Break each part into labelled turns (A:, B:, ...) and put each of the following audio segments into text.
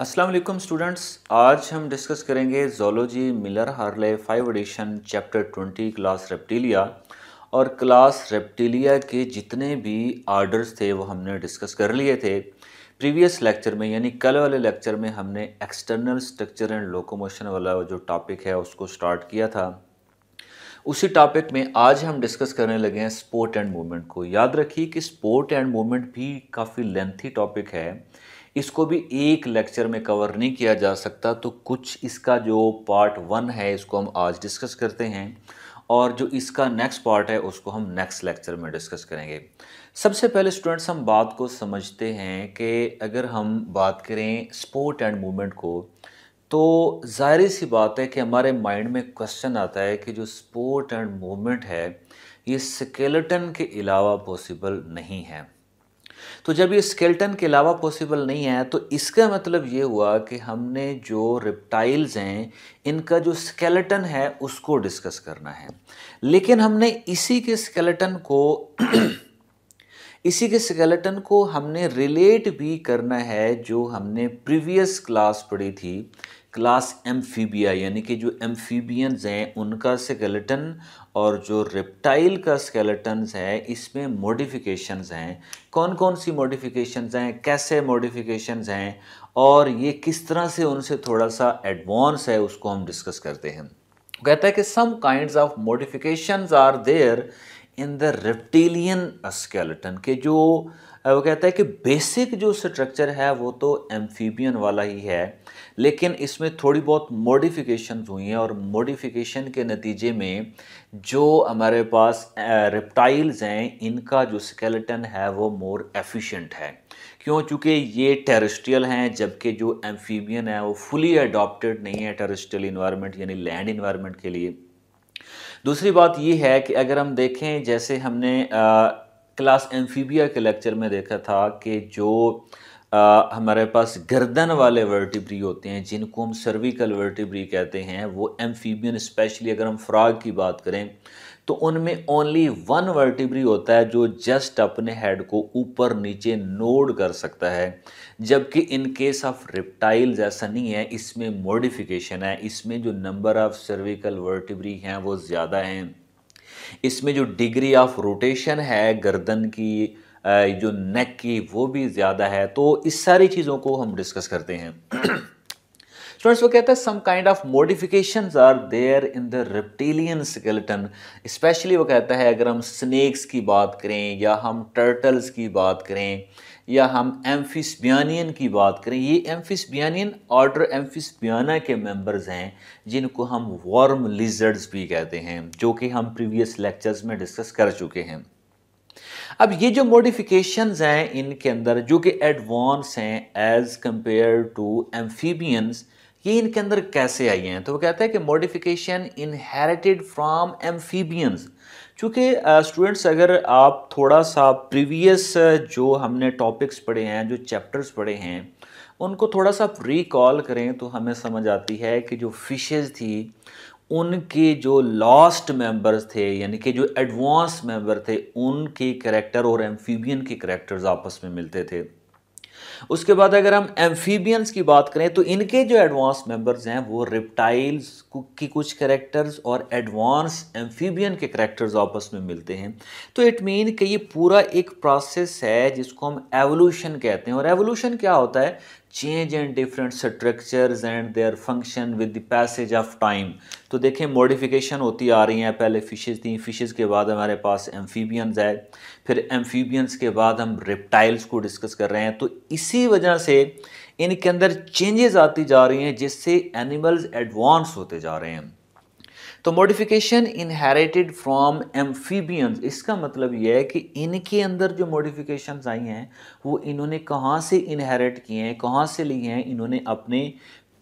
A: Aslam students आज हम discuss करेंगे zoology Miller Harley five edition chapter twenty class reptilia और क्लास रेप्टिलिया के जितने भी आर्डर्स थे वो हमने डिस्कस कर लिए थे प्रीवियस लेक्चर में यानी कल वाले लेक्चर में हमने एक्सटर्नल स्ट्रक्चर एंड लोकोमोशन वाला जो टॉपिक है उसको स्टार्ट किया था उसी टॉपिक में आज हम डिस्कस करने लगे हैं स्पोर्ट एंड मूवमेंट को याद रखिए कि स्पोर्ट एंड मूवमेंट भी काफ़ी लेंथी टॉपिक है इसको भी एक लेक्चर में कवर नहीं किया जा सकता तो कुछ इसका जो पार्ट वन है इसको हम आज डिस्कस करते हैं और जो इसका नेक्स्ट पार्ट है उसको हम नेक्स्ट लेक्चर में डिस्कस करेंगे सबसे पहले स्टूडेंट्स हम बात को समझते हैं कि अगर हम बात करें स्पोर्ट एंड मूवमेंट को तो जाहिर सी बात है कि हमारे माइंड में क्वेश्चन आता है कि जो स्पोर्ट एंड मूवमेंट है ये स्केलेटन के अलावा पॉसिबल नहीं है तो जब ये स्केल्टन के अलावा पॉसिबल नहीं है तो इसका मतलब ये हुआ कि हमने जो रिप्टाइल्स हैं इनका जो स्केलेटन है उसको डिस्कस करना है लेकिन हमने इसी के स्केलेटन को इसी के स्केलेटन को हमने रिलेट भी करना है जो हमने प्रीवियस क्लास पढ़ी थी क्लास एम्फीबिया यानी कि जो एम्फीबियंस हैं उनका स्केलेटन और जो रेप्टाइल का स्केलेटन्स है इसमें मॉडिफिकेशंस हैं कौन कौन सी मॉडिफिकेशंस हैं कैसे मॉडिफिकेशंस हैं और ये किस तरह से उनसे थोड़ा सा एडवांस है उसको हम डिस्कस करते हैं कहता है कि some kind of modifications are there in the reptilian skeleton के जो वो कहता है कि बेसिक जो स्ट्रक्चर है वो तो एम्फीबियन वाला ही है लेकिन इसमें थोड़ी बहुत मोडिफिकेशन हुई हैं और मॉडिफिकेशन के नतीजे में जो हमारे पास रिप्टाइल्स हैं इनका जो स्केलेटन है वो मोर एफिशिएंट है क्यों चूँकि ये टेरिस्ट्रियल हैं जबकि जो एम्फीबियन है वो फुली अडॉप्टेड नहीं है टेरिस्ट्रियल इन्वायरमेंट यानी लैंड इन्वायरमेंट के लिए दूसरी बात यह है कि अगर हम देखें जैसे हमने आ, क्लास एम्फीबिया के लेक्चर में देखा था कि जो आ, हमारे पास गर्दन वाले वर्टिब्री होते हैं जिनको हम सर्विकल वर्टिब्री कहते हैं वो एम्फीबियन स्पेशली अगर हम फ्राग की बात करें तो उनमें ओनली वन वर्टिब्री होता है जो जस्ट अपने हेड को ऊपर नीचे नोड कर सकता है जबकि इन केस ऑफ रिप्टाइल्स ऐसा नहीं है इसमें मॉडिफिकेशन है इसमें जो नंबर ऑफ़ सर्विकल वर्टिब्री हैं वो ज़्यादा हैं इसमें जो डिग्री ऑफ रोटेशन है गर्दन की जो नेक की वो भी ज़्यादा है तो इस सारी चीज़ों को हम डिस्कस करते हैं स्टूडेंट्स वो कहता है some kind of modification are there in the reptilian skeleton specially वो कहता है अगर हम स्नैक्स की बात करें या हम टर्टल्स की बात करें या हम एम्फिसबियानियन की बात करें ये एम्फिसबियानियन ऑर्डर बियाना के मेंबर्स हैं जिनको हम वार्म लिजर्ड्स भी कहते हैं जो कि हम प्रीवियस लेक्चर्स में डिस्कस कर चुके हैं अब ये जो मॉडिफिकेशंस हैं इनके अंदर जो कि एडवांस हैं एज कंपेयर टू एम्फीबियंस ये इनके अंदर कैसे आई हैं तो वो कहते हैं कि मॉडिफिकेशन इनहेरिटेड फ्राम एम्फीबियंस चूँकि स्टूडेंट्स अगर आप थोड़ा सा प्रीवियस जो हमने टॉपिक्स पढ़े हैं जो चैप्टर्स पढ़े हैं उनको थोड़ा सा रिकॉल करें तो हमें समझ आती है कि जो फिशेज़ थी उनके जो लास्ट मेंबर्स थे यानी कि जो एडवांस मेंबर थे उनके करैक्टर और एम्फीबियन के करैक्टर्स आपस में मिलते थे उसके बाद अगर हम एम्फीबियंस की बात करें तो इनके जो एडवांस मेंबर्स हैं वो रिप्टाइल्स की कुछ करेक्टर्स और एडवांस एम्फीबियन के करेक्टर्स आपस में मिलते हैं तो इट मीन कि ये पूरा एक प्रोसेस है जिसको हम एवोल्यूशन कहते हैं और एवोल्यूशन क्या होता है change in different structures and their function with the passage of time तो देखें मॉडिफिकेशन होती आ रही हैं पहले फिशेस थी फिशेस के बाद हमारे पास एम्फीबियंस है फिर एम्फीबियंस के बाद हम रेप्टाइल्स को डिस्कस कर रहे हैं तो इसी वजह से इनके अंदर चेंजेस आती जा रही हैं जिससे एनिमल्स एडवांस होते जा रहे हैं तो मॉडिफिकेशन इनहेरिटेड फ्रॉम एम्फीबियंस इसका मतलब यह है कि इनके अंदर जो मॉडिफिकेशंस आई हैं वो इन्होंने कहाँ से इनहेरिट किए हैं कहाँ से लिए हैं इन्होंने अपने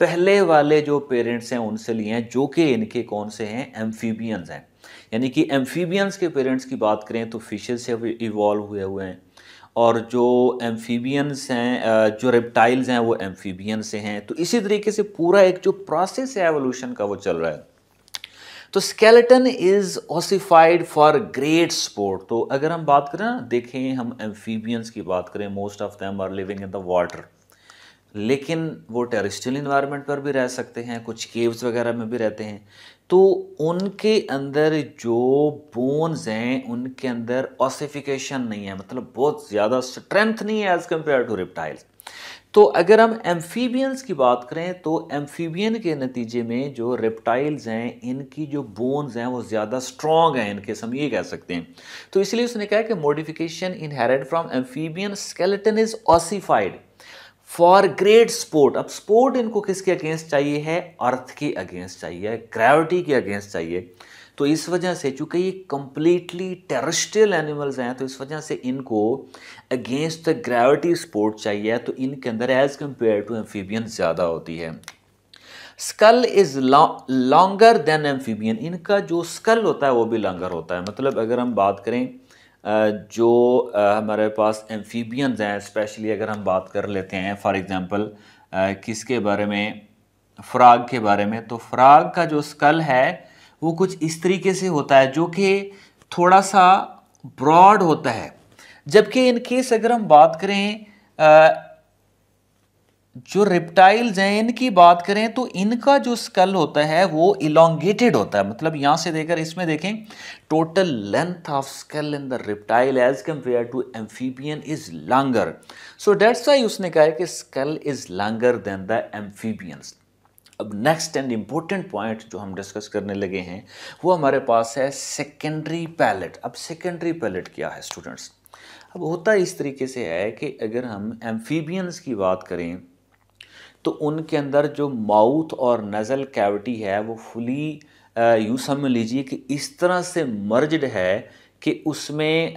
A: पहले वाले जो पेरेंट्स हैं उनसे लिए हैं जो कि इनके कौन से हैं एम्फीबियंस हैं यानी कि एम्फीबियंस के पेरेंट्स की बात करें तो फिशेज से इवॉल्व हुए हुए हैं और जो एम्फीबियंस हैं जो रेप्टाइल्स हैं वो एम्फीबियन से हैं तो इसी तरीके से पूरा एक जो प्रोसेस है एवोल्यूशन का वो चल रहा है तो skeleton is ossified for great support तो अगर हम बात करें ना देखें हम एम्फीबियंस की बात करें most of them are living in the water लेकिन वो टेरिस्टल इन्वायरमेंट पर भी रह सकते हैं कुछ केव्स वगैरह में भी रहते हैं तो उनके अंदर जो बोन्स हैं उनके अंदर ऑसिफिकेशन नहीं है मतलब बहुत ज़्यादा स्ट्रेंथ नहीं है एज़ कम्पेयर टू रिप्टाइल्स तो अगर हम एम्फीबियंस की बात करें तो एम्फीबियन के नतीजे में जो रेप्टाइल्स हैं इनकी जो बोन्स हैं वो ज़्यादा स्ट्रॉन्ग हैं इनके हम ये कह सकते हैं तो इसलिए उसने कहा कि modification inherent from amphibian skeleton is ossified for great support अब स्पोर्ट इनको किसके अगेंस्ट चाहिए है अर्थ के अगेंस्ट चाहिए ग्रेविटी के अगेंस्ट चाहिए तो इस वजह से चूँकि ये कम्प्लीटली टेरेस्ट्रियल एनिमल्स हैं तो इस वजह से इनको अगेंस्ट द ग्रेविटी स्पोर्ट चाहिए तो इनके अंदर एज़ कम्पेयर टू एम्फीबियन ज़्यादा होती है skull is longer than amphibian इनका जो स्कल होता है वो भी लॉन्गर होता है मतलब अगर हम बात करें जो हमारे पास एम्फीबियंस हैं स्पेशली अगर हम बात कर लेते हैं फॉर एग्ज़ाम्पल किसके बारे में फ्राग के बारे में तो फ्राग का जो स्कल है वो कुछ इस तरीके से होता है जो कि थोड़ा सा ब्रॉड होता है जबकि इन केस अगर हम बात करें जो रिप्टाइल्स हैं इनकी बात करें तो इनका जो स्कल होता है वो इलांगेटेड होता है मतलब यहाँ से देखकर इसमें देखें total length of skull in the reptile as compare to amphibian is longer so that's why उसने कहा है कि skull is longer than the amphibians अब नेक्स्ट एंड इम्पोर्टेंट पॉइंट जो हम डिस्कस करने लगे हैं वो हमारे पास है सेकेंडरी पैलेट अब सेकेंडरी पैलेट क्या है स्टूडेंट्स अब होता इस तरीके से है कि अगर हम एम्फीबियंस की बात करें तो उनके अंदर जो माउथ और नज़ल कैविटी है वो फुली यूँ समझ लीजिए कि इस तरह से मर्ज है कि उसमें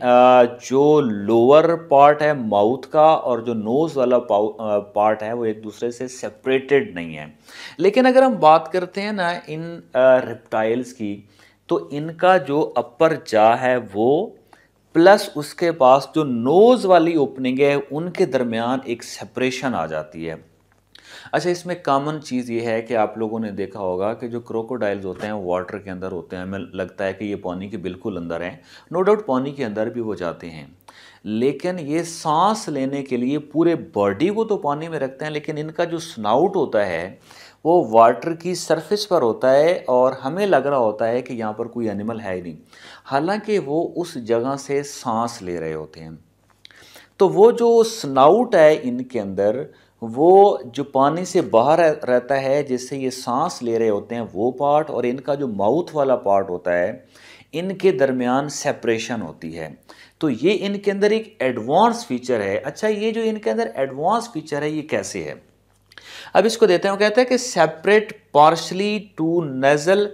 A: जो लोअर पार्ट है माउथ का और जो नोज़ वाला पार्ट है वो एक दूसरे से सेपरेटेड नहीं है लेकिन अगर हम बात करते हैं ना इन रिप्टाइल्स की तो इनका जो अपर जा है वो प्लस उसके पास जो नोज़ वाली ओपनिंग है उनके दरमियान एक सेपरेशन आ जाती है अच्छा इसमें कॉमन चीज़ ये है कि आप लोगों ने देखा होगा कि जो क्रोकोडाइल्स होते हैं वाटर के अंदर होते हैं हमें लगता है कि ये पानी के बिल्कुल अंदर हैं नो डाउट पानी के अंदर भी वो जाते हैं लेकिन ये सांस लेने के लिए पूरे बॉडी को तो पानी में रखते हैं लेकिन इनका जो स्नाउट होता है वो वाटर की सरफेस पर होता है और हमें लग रहा होता है कि यहाँ पर कोई एनिमल है ही नहीं हालांकि वो उस जगह से सांस ले रहे होते हैं तो वो जो स्नाउट है इनके अंदर वो जो पानी से बाहर रहता है जिससे ये सांस ले रहे होते हैं वो पार्ट और इनका जो माउथ वाला पार्ट होता है इनके दरमियान सेपरेशन होती है तो ये इनके अंदर एक एडवांस फीचर है अच्छा ये जो इनके अंदर एडवांस फीचर है ये कैसे है अब इसको देते हैं वो कहते हैं कि separate partially to nasal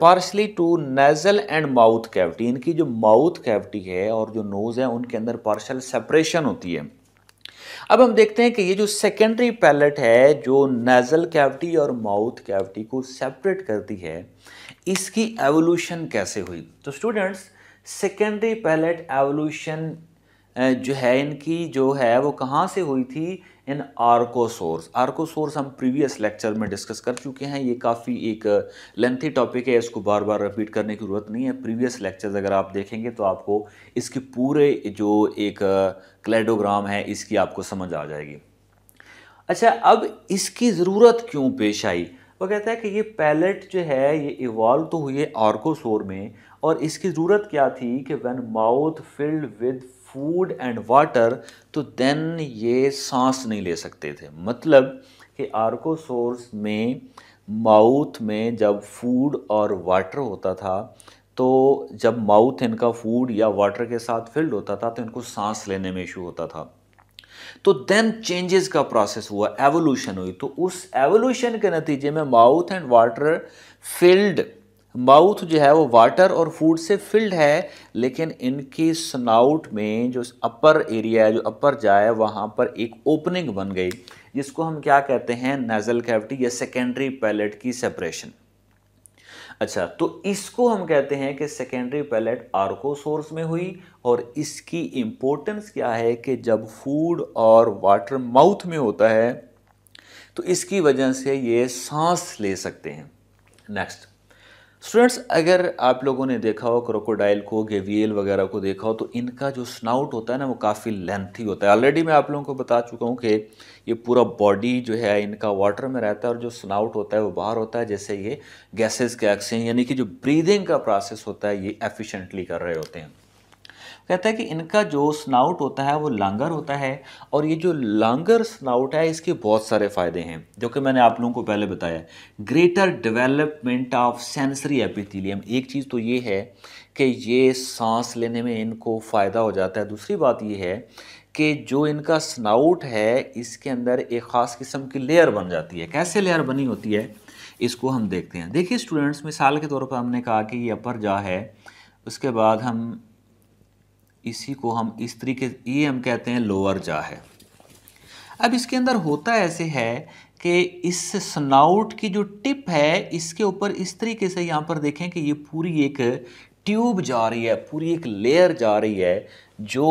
A: partially to nasal and mouth cavity इनकी जो माउथ कैविटी है और जो नोज़ है उनके अंदर पार्शल सेपरेशन होती है अब हम देखते हैं कि ये जो सेकेंडरी पैलेट है जो नेजल कैविटी और माउथ कैविटी को सेपरेट करती है इसकी एवोल्यूशन कैसे हुई तो स्टूडेंट्स सेकेंडरी पैलेट एवोल्यूशन जो है इनकी जो है वो कहाँ से हुई थी in archosaurs archosaurs हम प्रीवियस लेक्चर में डिस्कस कर चुके हैं ये काफ़ी एक लेंथी टॉपिक है इसको बार बार रिपीट करने की ज़रूरत नहीं है प्रीवियस लेक्चर्स अगर आप देखेंगे तो आपको इसके पूरे जो एक क्लेडोग्राम है इसकी आपको समझ आ जाएगी अच्छा अब इसकी ज़रूरत क्यों पेश आई वो कहता है कि ये पैलेट जो है ये इवॉल्व तो हुई है आर्कोसोर में और इसकी ज़रूरत क्या थी कि one mouth filled with food and water तो देन ये सांस नहीं ले सकते थे मतलब कि आर्कोसोर्स में माउथ में जब फूड और वाटर होता था तो जब माउथ इनका फूड या वाटर के साथ फिल्ड होता था तो इनको सांस लेने में इशू होता था तो देन चेंजेस का प्रोसेस हुआ एवोल्यूशन हुई तो उस एवोल्यूशन के नतीजे में mouth and water filled mouth जो है वो वाटर और फूड से फिल्ड है लेकिन इनकी स्नाउट में जो अपर एरिया है जो अपर जा है वहाँ पर एक ओपनिंग बन गई जिसको हम क्या कहते हैं नेजल कैविटी या सेकेंडरी पैलेट की सेपरेशन अच्छा तो इसको हम कहते हैं कि सेकेंडरी पैलेट सोर्स में हुई और इसकी इम्पोर्टेंस क्या है कि जब फूड और वाटर माउथ में होता है तो इसकी वजह से ये सांस ले सकते हैं नेक्स्ट स्टूडेंट्स अगर आप लोगों ने देखा हो क्रोकोडाइल को गेवियल वगैरह को देखा हो तो इनका जो स्नाउट होता है ना वो काफ़ी लेंथी होता है ऑलरेडी मैं आप लोगों को बता चुका हूँ कि ये पूरा बॉडी जो है इनका वाटर में रहता है और जो स्नाउट होता है वो बाहर होता है जैसे ये गैसेस के एक्सचेंज यानी कि जो ब्रीदिंग का प्रोसेस होता है ये एफिशेंटली कर रहे होते हैं कहता है कि इनका जो स्नाउट होता है वो लांगर होता है और ये जो लांगर स्नाउट है इसके बहुत सारे फ़ायदे हैं जो कि मैंने आप लोगों को पहले बताया greater development of sensory epithelium एक चीज़ तो ये है कि ये सांस लेने में इनको फ़ायदा हो जाता है दूसरी बात ये है कि जो इनका स्नाउट है इसके अंदर एक ख़ास किस्म की लेयर बन जाती है कैसे लेयर बनी होती है इसको हम देखते हैं देखिए स्टूडेंट्स मिसाल के तौर पर हमने कहा कि ये अपर जा है उसके बाद हम इसी को हम इस तरीके ये हम कहते हैं लोअर जा है अब इसके अंदर होता ऐसे है कि इस स्नाउट की जो टिप है इसके ऊपर इस तरीके से यहाँ पर देखें कि ये पूरी एक ट्यूब जा रही है पूरी एक लेयर जा रही है जो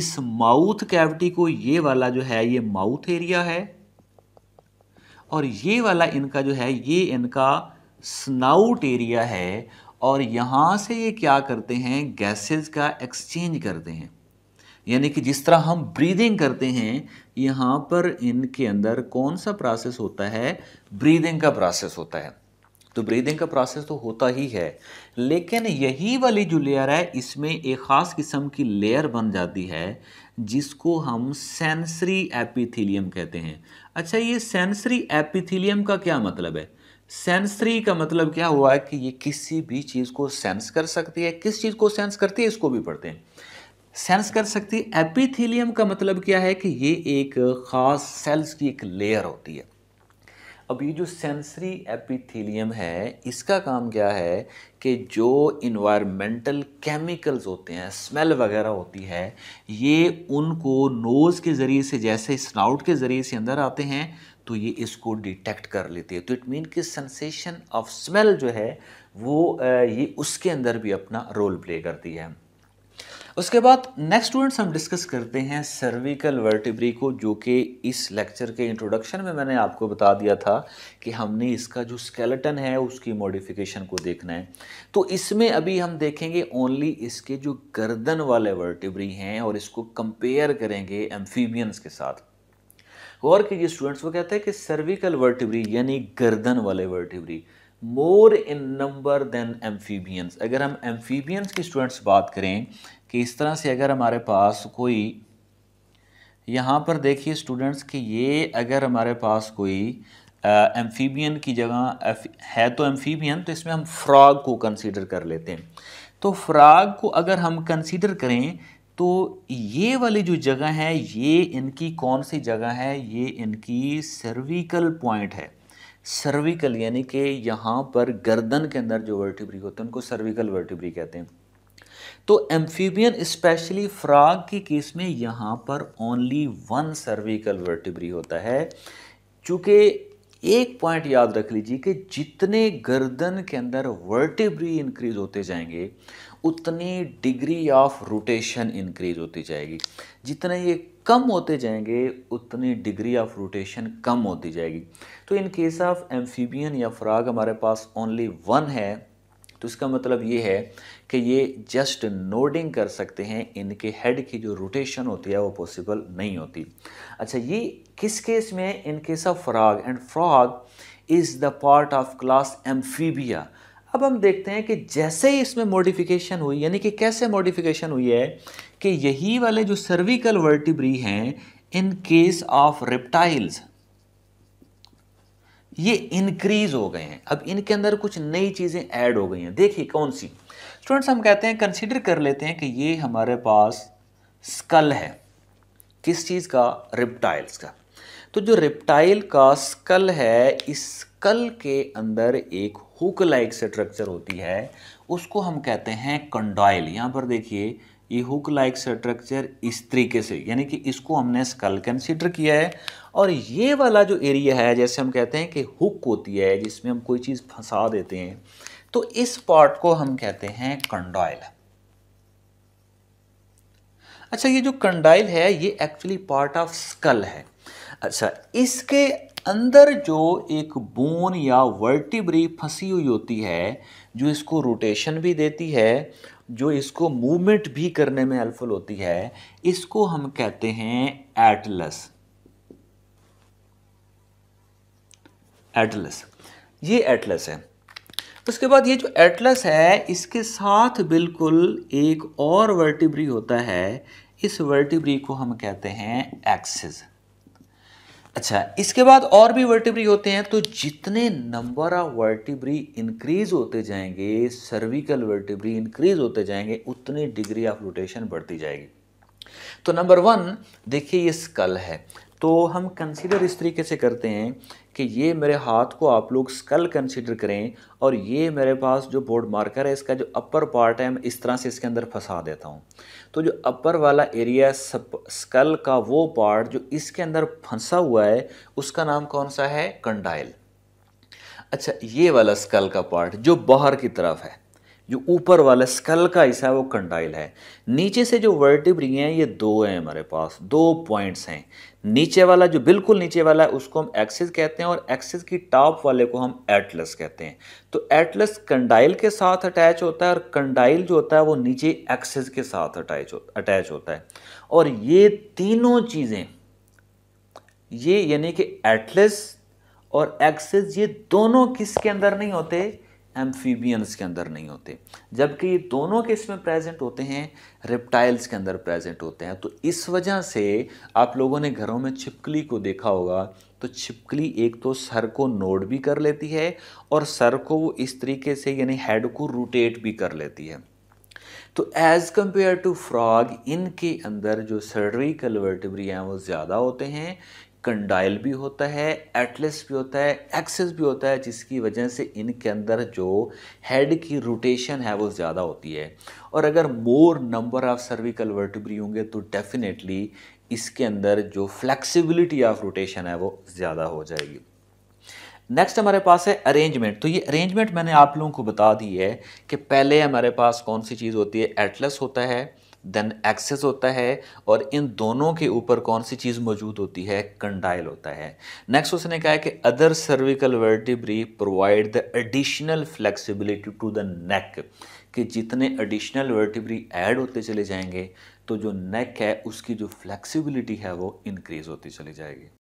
A: इस माउथ कैविटी को ये वाला जो है ये माउथ एरिया है और ये वाला इनका जो है ये इनका स्नाउट एरिया है और यहाँ से ये क्या करते हैं गैसेस का एक्सचेंज करते हैं यानी कि जिस तरह हम ब्रीदिंग करते हैं यहाँ पर इनके अंदर कौन सा प्रोसेस होता है ब्रीदिंग का प्रोसेस होता है तो ब्रीदिंग का प्रोसेस तो होता ही है लेकिन यही वाली जो लेयर है इसमें एक ख़ास किस्म की लेयर बन जाती है जिसको हम सेंसरी एपिथीलियम कहते हैं अच्छा ये सेंसरी एपिथीलियम का क्या मतलब है सेंसरी का मतलब क्या हुआ है कि ये किसी भी चीज़ को सेंस कर सकती है किस चीज़ को सेंस करती है इसको भी पढ़ते हैं सेंस कर सकती है एपिथीलियम का मतलब क्या है कि ये एक ख़ास सेल्स की एक लेयर होती है अब ये जो सेंसरी एपिथीलियम है इसका काम क्या है कि जो इन्वायरमेंटल केमिकल्स होते हैं स्मेल वगैरह होती है ये उनको नोज़ के ज़रिए से जैसे स्नाउट के ज़रिए से अंदर आते हैं तो ये इसको डिटेक्ट कर लेती है तो इट मीन कि सेंसेशन ऑफ स्मेल जो है वो ये उसके अंदर भी अपना रोल प्ले करती है उसके बाद नेक्स्ट स्टूडेंट्स हम डिस्कस करते हैं सर्विकल वर्टिब्री को जो कि इस लेक्चर के इंट्रोडक्शन में मैंने आपको बता दिया था कि हमने इसका जो स्केलेटन है उसकी मॉडिफिकेशन को देखना है तो इसमें अभी हम देखेंगे ओनली इसके जो गर्दन वाले वर्टिब्री हैं और इसको कंपेयर करेंगे एम्फीबियंस के साथ गौर कीजिए स्टूडेंट्स वो कहते हैं कि सर्विकल वर्टिब्री यानी गर्दन वाले vertebrae more in number than amphibians अगर हम एम्फीबियंस की स्टूडेंट्स बात करें कि इस तरह से अगर हमारे पास कोई यहाँ पर देखिए स्टूडेंट्स कि ये अगर हमारे पास कोई एम्फीबियन की जगह है तो एम्फीबियन तो इसमें हम फ्रॉग को कंसीडर कर लेते हैं तो फ्राग को अगर हम कंसीडर करें तो ये वाली जो जगह है ये इनकी कौन सी जगह है ये इनकी सर्विकल पॉइंट है सर्विकल यानी कि यहाँ पर गर्दन के अंदर जो वर्टिब्री होते हैं उनको सर्विकल वर्टिब्री कहते हैं तो एम्फीबियन स्पेशली फ्राग के केस में यहाँ पर ओनली वन सर्विकल वर्टिब्री होता है चूँकि एक पॉइंट याद रख लीजिए कि जितने गर्दन के अंदर वर्टिब्री इंक्रीज होते जाएंगे उतनी डिग्री ऑफ रोटेशन इंक्रीज होती जाएगी जितने ये कम होते जाएंगे उतनी डिग्री ऑफ रोटेशन कम होती जाएगी तो इन केस ऑफ एम्फीबियन या फ्राग हमारे पास ओनली वन है तो इसका मतलब ये है कि ये जस्ट नोडिंग कर सकते हैं इनके हेड की जो रोटेशन होती है वो पॉसिबल नहीं होती अच्छा ये किस केस में in case of frog and frog is the part of class amphibia अब हम देखते हैं कि जैसे ही इसमें मॉडिफिकेशन हुई यानी कि कैसे मॉडिफिकेशन हुई है कि यही वाले जो सर्विकल वर्टिब्री हैं इन केस ऑफ रिप्टाइल्स ये इंक्रीज हो गए हैं अब इनके अंदर कुछ नई चीज़ें ऐड हो गई हैं देखिए कौन सी स्टूडेंट्स हम कहते हैं कंसिडर कर लेते हैं कि ये हमारे पास स्कल है किस चीज़ का रिप्टाइल्स का तो जो रिप्टाइल का स्कल है इस स्कल के अंदर एक हुक लाइक स्ट्रक्चर होती है उसको हम कहते हैं कंडाइल यहाँ पर देखिए ये हुक लाइक स्ट्रक्चर इस तरीके से यानी कि इसको हमने स्कल कंसिडर किया है और ये वाला जो एरिया है जैसे हम कहते हैं कि हुक होती है जिसमें हम कोई चीज़ फंसा देते हैं तो इस पार्ट को हम कहते हैं कंडाइल अच्छा ये जो कंडाइल है ये एक्चुअली पार्ट ऑफ स्कल है अच्छा इसके अंदर जो एक बोन या वर्टिब्री फंसी हुई होती है जो इसको रोटेशन भी देती है जो इसको मूवमेंट भी करने में हेल्पफुल होती है इसको हम कहते हैं एटलस एटलस ये एटलस है उसके बाद ये जो एटलस है इसके साथ बिल्कुल एक और वर्टिब्री होता है इस वर्टिब्री को हम कहते हैं एक्सिस अच्छा इसके बाद और भी वर्टिब्री होते हैं तो जितने नंबर ऑफ वर्टिब्री इंक्रीज होते जाएंगे सर्विकल वर्टिब्री इंक्रीज होते जाएंगे उतनी डिग्री ऑफ रोटेशन बढ़ती जाएगी तो नंबर वन देखिए ये स्कल है तो हम कंसीडर इस तरीके से करते हैं कि ये मेरे हाथ को आप लोग स्कल कंसीडर करें और ये मेरे पास जो बोर्ड मार्कर है इसका जो अपर पार्ट है मैं इस तरह से इसके अंदर फंसा देता हूँ तो जो अपर वाला एरिया स्कल का वो पार्ट जो इसके अंदर फंसा हुआ है उसका नाम कौन सा है कंडाइल अच्छा ये वाला स्कल का पार्ट जो बाहर की तरफ है जो ऊपर वाला स्कल का हिस्सा है वो कंडाइल है नीचे से जो वर्टिब्री हैं ये दो हैं हमारे पास दो पॉइंट्स हैं नीचे वाला जो बिल्कुल नीचे वाला है उसको हम एक्सिस कहते हैं और एक्सिस की टॉप वाले को हम एटलस कहते हैं तो एटलस कंडाइल के साथ अटैच होता है और कंडाइल जो होता है वो नीचे एक्सिस के साथ अटैच होता अटैच होता है और ये तीनों चीज़ें ये यानी कि एटलस और एक्सिस ये दोनों किसके अंदर नहीं होते एम्फीबियंस के अंदर नहीं होते जबकि ये दोनों के इसमें प्रेजेंट होते हैं रेप्टाइल्स के अंदर प्रेजेंट होते हैं तो इस वजह से आप लोगों ने घरों में छिपकली को देखा होगा तो छिपकली एक तो सर को नोड भी कर लेती है और सर को वो इस तरीके से यानी हेड को रोटेट भी कर लेती है तो एज़ कम्पेयर टू फ्रॉग इनके अंदर जो सर्विकल कलवर्टिवरी हैं वो ज़्यादा होते हैं कंडाइल भी होता है एटलस भी होता है एक्सेस भी होता है जिसकी वजह से इनके अंदर जो हेड की रोटेशन है वो ज़्यादा होती है और अगर more number of cervical vertebrae होंगे तो डेफिनेटली इसके अंदर जो फ्लेक्सिबिलिटी ऑफ रोटेशन है वो ज़्यादा हो जाएगी नेक्स्ट हमारे पास है अरेंजमेंट तो ये अरेंजमेंट मैंने आप लोगों को बता दी है कि पहले हमारे पास कौन सी चीज़ होती है एटलस होता है देन एक्सेस होता है और इन दोनों के ऊपर कौन सी चीज़ मौजूद होती है कंडाइल होता है नेक्स्ट उसने कहा है कि other cervical vertebrae provide the additional flexibility to the neck कि जितने एडिशनल वर्टिब्री ऐड होते चले जाएंगे तो जो नेक है उसकी जो फ्लेक्सिबिलिटी है वो इंक्रीज़ होती चली जाएगी